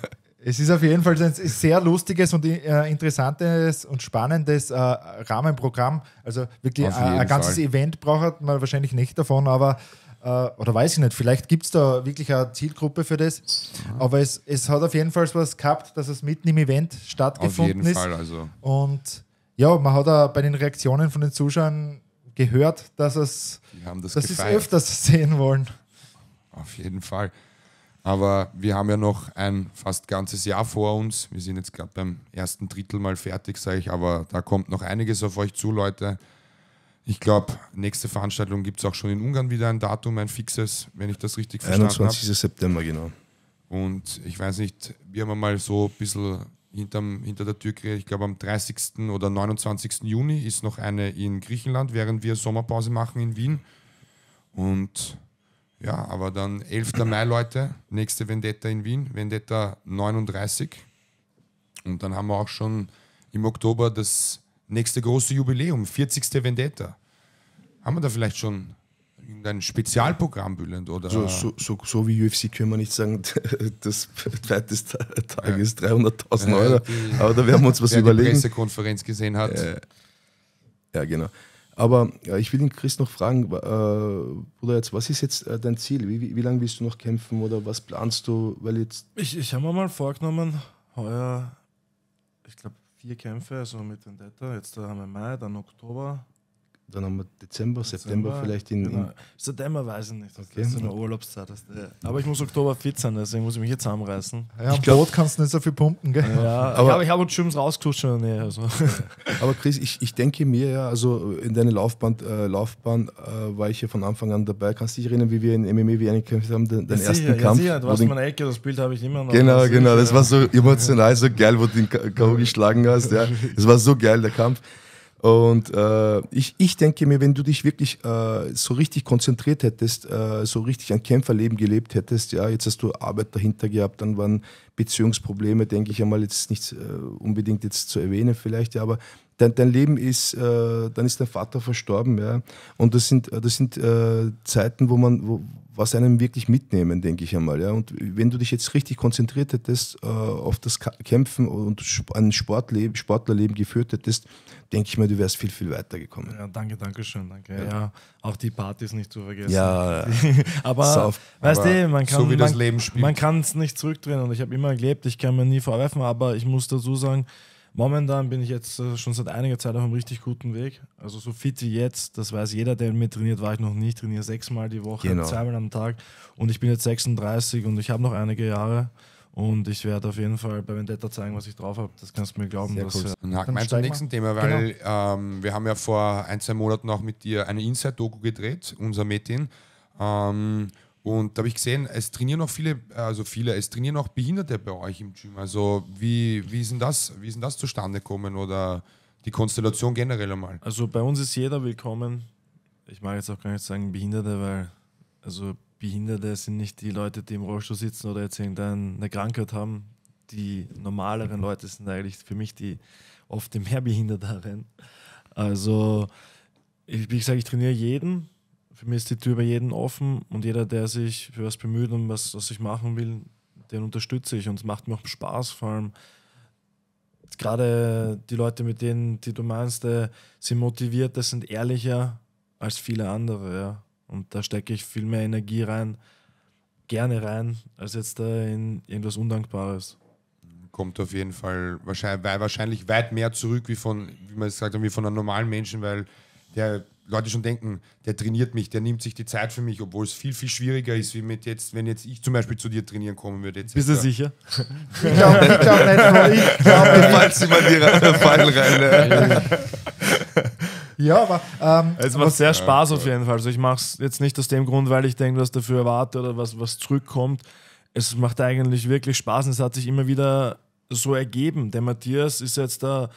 Es ist auf jeden Fall ein sehr lustiges und äh, interessantes und spannendes äh, Rahmenprogramm. Also wirklich äh, ein ganzes Fall. Event braucht man wahrscheinlich nicht davon, aber oder weiß ich nicht, vielleicht gibt es da wirklich eine Zielgruppe für das. Mhm. Aber es, es hat auf jeden Fall was gehabt, dass es mitten im Event stattgefunden ist. Auf jeden ist. Fall, also. Und ja, man hat auch bei den Reaktionen von den Zuschauern gehört, dass es, das dass sie es öfters sehen wollen.
Auf jeden Fall. Aber wir haben ja noch ein fast ganzes Jahr vor uns. Wir sind jetzt gerade beim ersten Drittel mal fertig, sage ich, aber da kommt noch einiges auf euch zu, Leute. Ich glaube, nächste Veranstaltung gibt es auch schon in Ungarn wieder ein Datum, ein fixes, wenn ich das richtig verstanden habe. 21. Hab. September, genau. Und ich weiß nicht, wir haben mal so ein bisschen hinterm, hinter der Tür geredet. Ich glaube, am 30. oder 29. Juni ist noch eine in Griechenland, während wir Sommerpause machen in Wien. Und ja, aber dann 11. Mai, Leute, nächste Vendetta in Wien, Vendetta 39. Und dann haben wir auch schon im Oktober das nächste große Jubiläum, 40. Vendetta. Haben wir da vielleicht schon irgendein Spezialprogramm, Bülent? Oder? So, so,
so, so, wie UFC können wir nicht sagen, das zweite Tag ist ja. 300.000 Euro, aber da werden wir uns was Wer überlegen. Wer die
Pressekonferenz gesehen hat. Äh,
ja genau. Aber äh, ich will ihn Chris noch fragen, äh, Bruder, jetzt, was ist jetzt äh, dein Ziel? Wie, wie, wie, lange willst du noch kämpfen oder was planst du? Weil jetzt
ich ich habe mir mal vorgenommen, heuer, ich glaube, vier Kämpfe, also mit Vendetta, jetzt äh, haben wir Mai, dann Oktober,
dann haben wir Dezember, September, vielleicht in, genau. in
September weiß ich nicht. Okay. Das ist so eine Urlaubszeit. Ja. Aber ich muss Oktober fit sein, deswegen muss ich mich hier zusammenreißen.
Ja, am Boot kannst du nicht so viel pumpen, gell? Ja, aber,
ich habe uns schon rausgekuscht in der Nähe. Also. aber Chris, ich, ich denke mir ja, also in deiner Laufbahn, äh, Laufbahn äh, war ich ja von Anfang an dabei. Kannst du dich erinnern, wie wir in MMA e wie gekämpft haben, den, den ja, ersten sicher, Kampf? Ja, sicher. Du warst in meiner Ecke, das Bild habe ich immer noch. Genau, genau. Das war so emotional, so geil, wo du den K.O. geschlagen hast. Ja. Das war so geil, der Kampf. Und äh, ich, ich denke mir, wenn du dich wirklich äh, so richtig konzentriert hättest, äh, so richtig ein Kämpferleben gelebt hättest, ja, jetzt hast du Arbeit dahinter gehabt, dann waren Beziehungsprobleme, denke ich einmal, jetzt nicht äh, unbedingt jetzt zu erwähnen vielleicht, ja, aber dein, dein Leben ist, äh, dann ist dein Vater verstorben, ja, und das sind, äh, das sind äh, Zeiten, wo man, wo, was einem wirklich mitnehmen, denke ich einmal. Ja? Und wenn du dich jetzt richtig konzentriert hättest äh, auf das Kämpfen und ein Sportleben, Sportlerleben geführt hättest, denke ich mal, du wärst viel, viel weiter gekommen.
Ja, danke, danke schön, danke. Ja. ja auch die Partys nicht zu vergessen.
Ja, aber Sauf, weißt du, man kann so wie
man, man es nicht zurückdrehen und ich habe immer gelebt, ich kann mir nie vorwerfen, aber ich muss dazu sagen, Momentan bin ich jetzt äh, schon seit einiger Zeit auf einem richtig guten Weg. Also so fit wie jetzt, das weiß jeder, der mit trainiert, war ich noch nicht. Trainiere sechsmal die Woche, genau. zweimal am Tag. Und ich bin jetzt 36 und ich habe noch einige Jahre. Und ich werde auf jeden Fall bei Vendetta zeigen, was ich drauf habe. Das kannst du mir glauben. Sehr dass, cool. Äh, Dann haken wir zum nächsten Thema, weil
genau. ähm, wir haben ja vor ein, zwei Monaten auch mit dir eine Inside-Doku gedreht, unser Metin. Ähm, und da habe ich gesehen, es trainieren auch viele, also viele, es trainieren auch Behinderte bei euch im Gym. Also wie, wie, ist, denn das, wie ist denn das zustande gekommen oder die Konstellation generell einmal? Also bei uns ist jeder willkommen.
Ich mag jetzt auch gar nicht sagen Behinderte, weil also Behinderte sind nicht die Leute, die im Rollstuhl sitzen oder jetzt irgendeine Krankheit haben. Die normaleren Leute sind eigentlich für mich die oft die mehr Behinderteren. Also ich, wie gesagt, ich trainiere jeden für mich ist die Tür bei jedem offen und jeder, der sich für was bemüht und was, was ich machen will, den unterstütze ich und es macht mir auch Spaß, vor allem gerade die Leute, mit denen, die du meinst, äh, sind motivierter, sind ehrlicher als viele andere, ja. Und da stecke ich viel mehr Energie rein, gerne rein, als jetzt äh, in irgendwas
Undankbares. Kommt auf jeden Fall wahrscheinlich, wahrscheinlich weit mehr zurück, wie von, wie man es gesagt wie von einem normalen Menschen, weil der Leute schon denken, der trainiert mich, der nimmt sich die Zeit für mich, obwohl es viel, viel schwieriger ist, wie mit jetzt, wenn jetzt ich zum Beispiel zu dir trainieren kommen würde. Etc. Bist du sicher? ich glaube nicht, glaub nicht, ich glaube nicht. Falls sie mal die Pfeil rein.
Äh. Ja, aber. Ähm, es macht sehr
Spaß auf jeden Fall. Also, ich mache es jetzt nicht aus dem Grund, weil ich denke, was dafür erwarte oder was, was zurückkommt. Es macht eigentlich wirklich Spaß und es hat sich immer wieder so ergeben. Der Matthias ist jetzt da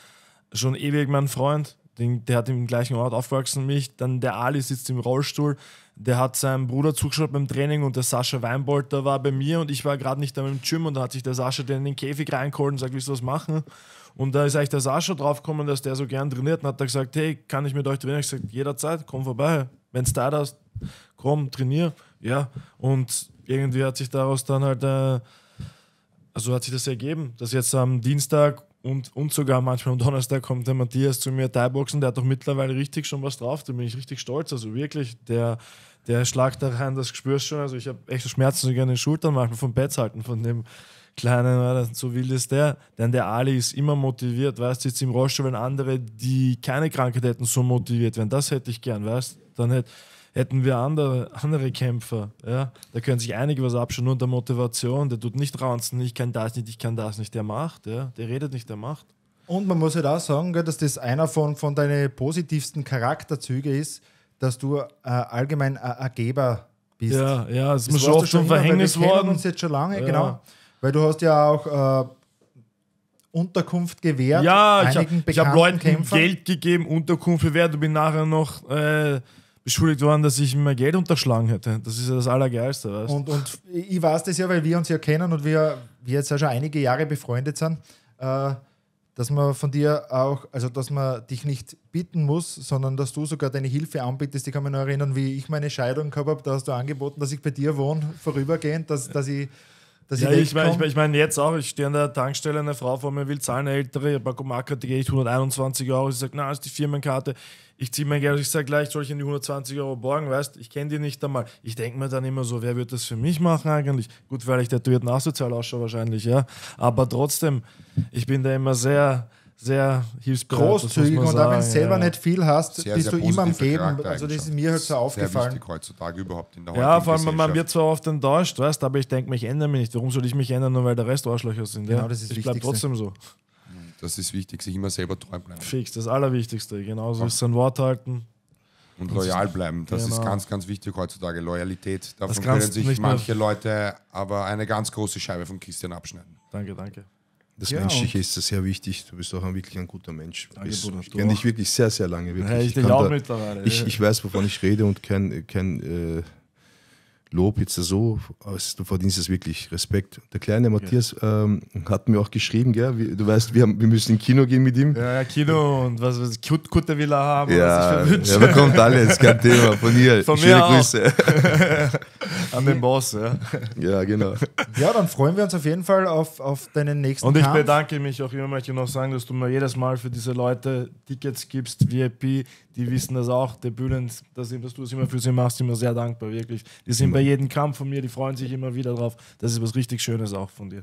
schon ewig mein Freund. Den, der hat im gleichen Ort aufgewachsen wie mich. Dann der Ali sitzt im Rollstuhl. Der hat seinem Bruder zugeschaut beim Training und der Sascha Weinbold, der war bei mir und ich war gerade nicht da im Gym und da hat sich der Sascha den in den Käfig reingeholt und sagt, willst du was machen? Und da ist eigentlich der Sascha draufgekommen, dass der so gern trainiert und hat da gesagt, hey, kann ich mit euch trainieren? Ich gesagt, jederzeit, komm vorbei. Wenn es da ist, komm, trainier. Ja, und irgendwie hat sich daraus dann halt, äh, also hat sich das ergeben, dass jetzt am Dienstag und, und sogar manchmal am Donnerstag kommt der Matthias zu mir, Thai-Boxen, der hat doch mittlerweile richtig schon was drauf, da bin ich richtig stolz. Also wirklich, der, der schlagt da rein, das spürst schon. Also ich habe echte Schmerzen sogar in den Schultern, manchmal vom Bett halten, von dem Kleinen, so wild ist der. Denn der Ali ist immer motiviert, weißt du, jetzt im Rollstuhl, wenn andere, die keine Krankheit hätten, so motiviert wären, das hätte ich gern, weißt du, dann hätte hätten wir andere, andere Kämpfer. Ja? Da können sich einige was abschauen, nur der Motivation. Der tut nicht raunzen, ich kann das nicht, ich kann das nicht. Der macht, ja? der redet nicht, der macht.
Und man muss halt auch sagen, dass das einer von, von deinen positivsten Charakterzüge ist, dass du äh, allgemein ein Ergeber bist. Ja, ja, das, das ist schon, schon Verhängnis immer, wir worden. uns jetzt schon lange, ja. genau. Weil du hast ja auch... Äh, Unterkunft gewährt. Ja, ich habe hab Leuten Kämpfern. Geld
gegeben, Unterkunft gewährt Du bin nachher noch äh, beschuldigt worden, dass ich mir Geld unterschlagen hätte. Das ist ja das Allergeilste, weißt Und, und
ich weiß das ja, weil wir uns ja kennen und wir, wir jetzt ja schon einige Jahre befreundet sind, äh, dass man von dir auch, also dass man dich nicht bitten muss, sondern dass du sogar deine Hilfe anbietest. Ich kann mich noch erinnern, wie ich meine Scheidung gehabt habe, da hast du angeboten, dass ich bei dir wohne, vorübergehend, dass, dass ich dass ja, ich meine, ich, mein, ich
mein, jetzt auch, ich stehe an der Tankstelle, eine Frau vor mir will zahlen, eine ältere, bei Gomarkarte gehe ich 121 Euro, Sie sagt, na, ist die Firmenkarte, ich ziehe mein Geld, ich sage gleich, soll ich in die 120 Euro borgen, weißt, ich kenne die nicht einmal. Ich denke mir dann immer so, wer wird das für mich machen eigentlich? Gut, weil ich tätowiert nachsozial ausschaue wahrscheinlich, ja, aber trotzdem, ich bin da immer sehr sehr hilfsbereit. Großzügig und auch wenn du selber ja. nicht viel hast, sehr, bist sehr du immer am Geben. Also das ist mir halt so aufgefallen. Sehr wichtig heutzutage
überhaupt in der
Ja, vor allem, man wird
zwar oft enttäuscht, weißt aber ich denke, ich ändere mich nicht. Warum soll ich mich ändern, nur weil der Rest Arschlöcher sind? Genau, ja? das ist Ich bleibe trotzdem so.
Das ist wichtig, sich immer selber treu bleiben.
Fix, das Allerwichtigste. Genauso ja. ist sein Wort halten.
Und loyal bleiben, das genau. ist ganz, ganz wichtig heutzutage. Loyalität, davon können sich manche Leute aber eine ganz große Scheibe von Christian abschneiden.
Danke, danke. Das ja, Menschliche
ist das sehr wichtig. Du bist auch ein, wirklich ein guter Mensch. Danke, Bruder, ich kenne dich wirklich sehr, sehr lange. Ja, ich, ich, auch da, mittlerweile. Ich, ich, weiß, wovon ich rede und kein, kein äh, Lob jetzt so. Also, du verdienst es wirklich. Respekt. Der kleine Matthias ja. ähm, hat mir auch geschrieben, gell? du weißt, wir, haben, wir müssen ins Kino gehen mit ihm.
Ja, Kino und was, was Kut Kutter will er haben.
Ja, was ich ja, bekommt
alles, kein Thema. Von ihr. Von Schöne Grüße.
an den Boss,
ja.
Ja, genau.
Ja, dann freuen wir uns auf jeden Fall auf, auf deinen nächsten Und ich Kampf.
bedanke mich auch immer, möchte ich noch sagen, dass du mir jedes Mal für diese Leute Tickets gibst, VIP, die wissen das auch, der Bühnen, dass, dass du es immer für sie machst, immer sehr dankbar, wirklich. Die sind bei genau. jedem Kampf von mir, die freuen sich immer wieder drauf. Das ist was richtig Schönes auch von dir.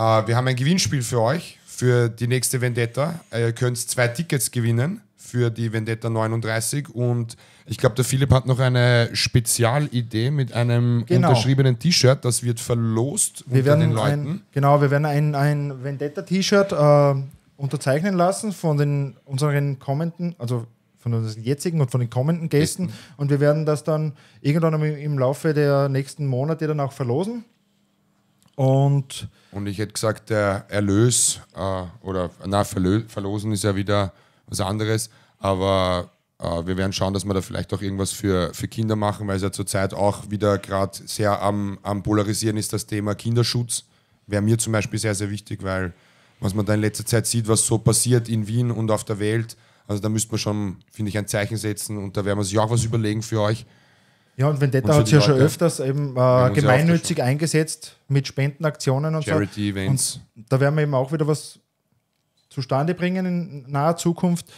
Uh, wir haben ein Gewinnspiel für euch, für die nächste Vendetta. Äh, ihr könnt zwei Tickets gewinnen für die Vendetta 39 und ich glaube, der Philipp hat noch eine Spezialidee mit einem genau. unterschriebenen T-Shirt, das wird verlost wir unter den Leuten. Ein,
genau, wir werden ein, ein Vendetta-T-Shirt äh, unterzeichnen lassen von den, unseren kommenden, also von unseren jetzigen und von den kommenden Gästen Gästen. und wir werden das dann irgendwann im Laufe der nächsten Monate dann auch verlosen. Und,
und ich hätte gesagt, der Erlös äh, oder na, verlö verlosen ist ja wieder was anderes. Aber äh, wir werden schauen, dass wir da vielleicht auch irgendwas für, für Kinder machen, weil es ja zurzeit auch wieder gerade sehr am, am Polarisieren ist, das Thema Kinderschutz. Wäre mir zum Beispiel sehr, sehr wichtig, weil was man da in letzter Zeit sieht, was so passiert in Wien und auf der Welt, also da müsste man schon, finde ich, ein Zeichen setzen und da werden wir sich auch was überlegen für euch. Ja, und
Vendetta hat sich ja schon öfters eben äh, gemeinnützig eingesetzt mit Spendenaktionen und Charity so. Events. da werden wir eben auch wieder was zustande bringen in naher Zukunft.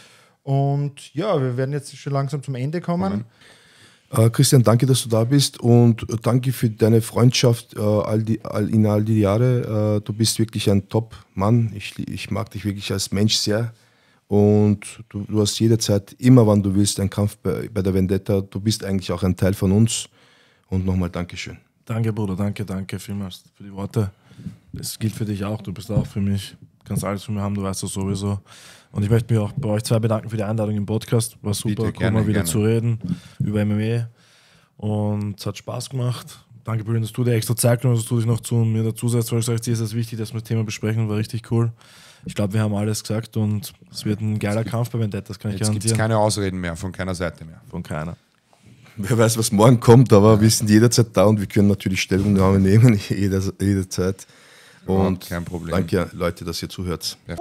Und ja, wir werden jetzt schon langsam zum Ende kommen.
Äh, Christian, danke, dass du da bist und danke für deine Freundschaft äh, all die, all, in all die Jahre. Äh, du bist wirklich ein Top-Mann. Ich, ich mag dich wirklich als Mensch sehr. Und du, du, hast jederzeit, immer wann du willst, einen Kampf bei, bei der Vendetta. Du bist eigentlich auch ein Teil von uns. Und nochmal Dankeschön.
Danke, Bruder. Danke, danke vielmals für die
Worte. Das gilt
für dich auch. Du bist auch für mich kannst alles von mir haben, du weißt das sowieso. Und ich möchte mich auch bei euch zwei bedanken für die Einladung im Podcast. War super, Bitte, gerne, mal wieder gerne. zu reden über MMA. E. Und es hat Spaß gemacht. Danke, Brüder, dass du dir extra Zeit genommen hast, dass du dich noch zu mir dazusetzt, weil ich sage, dir ist es das wichtig, dass wir das Thema besprechen. War richtig cool. Ich glaube, wir haben alles gesagt und es wird ein geiler Kampf bei
Vendetta, das kann ich Jetzt garantieren. Es gibt keine Ausreden mehr, von keiner Seite mehr. Von keiner. Wer weiß, was morgen kommt,
aber wir sind jederzeit da und wir können natürlich Stellungnahme nehmen, jeder, jederzeit. Und kein Problem. danke, Leute, dass ihr zuhört. Ja.